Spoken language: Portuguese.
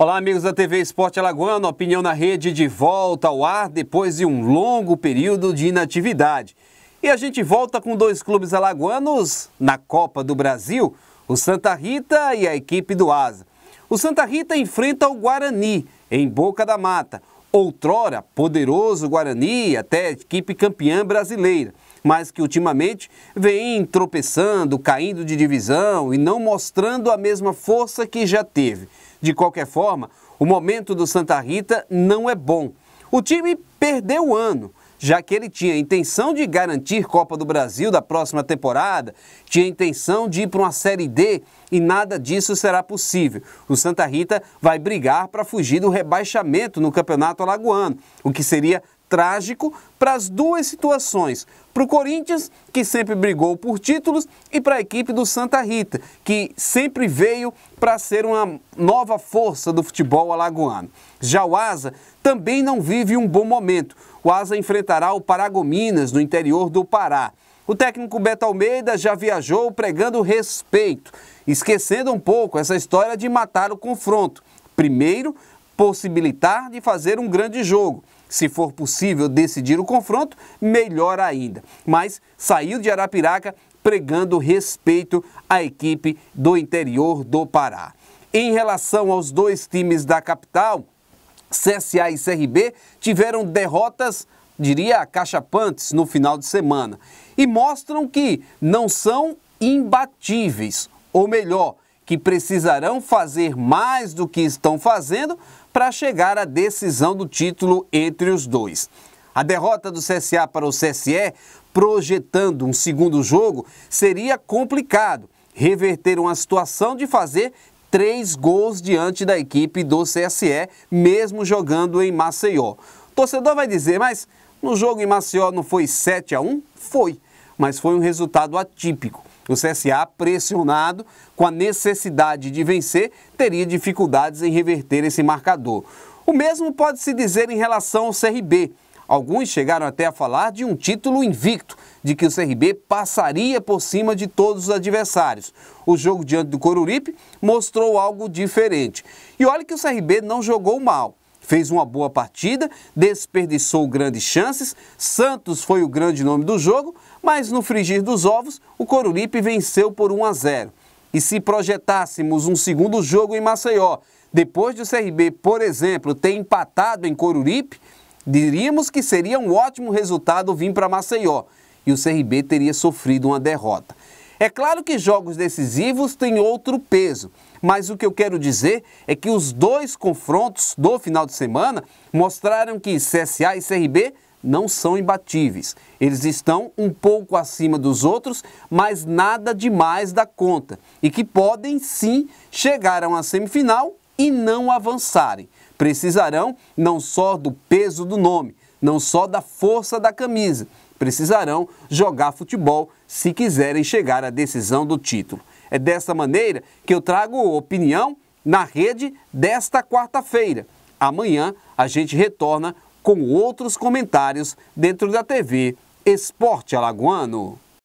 Olá, amigos da TV Esporte Alagoano. Opinião na rede de volta ao ar depois de um longo período de inatividade. E a gente volta com dois clubes alagoanos na Copa do Brasil, o Santa Rita e a equipe do Asa. O Santa Rita enfrenta o Guarani, em Boca da Mata outrora poderoso Guarani, até equipe campeã brasileira, mas que ultimamente vem tropeçando, caindo de divisão e não mostrando a mesma força que já teve. De qualquer forma, o momento do Santa Rita não é bom. O time perdeu o ano, já que ele tinha intenção de garantir Copa do Brasil da próxima temporada, tinha intenção de ir para uma Série D e nada disso será possível. O Santa Rita vai brigar para fugir do rebaixamento no Campeonato Alagoano, o que seria trágico para as duas situações, para o Corinthians, que sempre brigou por títulos, e para a equipe do Santa Rita, que sempre veio para ser uma nova força do futebol alagoano. Já o Asa também não vive um bom momento. O Asa enfrentará o Paragominas, no interior do Pará. O técnico Beto Almeida já viajou pregando respeito, esquecendo um pouco essa história de matar o confronto. Primeiro, possibilitar de fazer um grande jogo se for possível decidir o confronto, melhor ainda. Mas saiu de Arapiraca pregando respeito à equipe do interior do Pará. Em relação aos dois times da capital, CSA e CRB tiveram derrotas, diria, cachapantes no final de semana e mostram que não são imbatíveis, ou melhor, que precisarão fazer mais do que estão fazendo para chegar à decisão do título entre os dois. A derrota do CSA para o CSE, projetando um segundo jogo, seria complicado. Reverter uma situação de fazer três gols diante da equipe do CSE, mesmo jogando em Maceió. O torcedor vai dizer, mas no jogo em Maceió não foi 7 a 1? Foi, mas foi um resultado atípico. O CSA, pressionado com a necessidade de vencer, teria dificuldades em reverter esse marcador. O mesmo pode-se dizer em relação ao CRB. Alguns chegaram até a falar de um título invicto, de que o CRB passaria por cima de todos os adversários. O jogo diante do Coruripe mostrou algo diferente. E olha que o CRB não jogou mal fez uma boa partida, desperdiçou grandes chances. Santos foi o grande nome do jogo, mas no frigir dos ovos, o Coruripe venceu por 1 a 0. E se projetássemos um segundo jogo em Maceió, depois de o CRB, por exemplo, ter empatado em Coruripe, diríamos que seria um ótimo resultado vir para Maceió e o CRB teria sofrido uma derrota. É claro que jogos decisivos têm outro peso, mas o que eu quero dizer é que os dois confrontos do final de semana mostraram que CSA e CRB não são imbatíveis. Eles estão um pouco acima dos outros, mas nada demais da conta e que podem sim chegar a uma semifinal e não avançarem. Precisarão não só do peso do nome, não só da força da camisa, precisarão jogar futebol se quiserem chegar à decisão do título. É dessa maneira que eu trago opinião na rede desta quarta-feira. Amanhã a gente retorna com outros comentários dentro da TV Esporte Alagoano.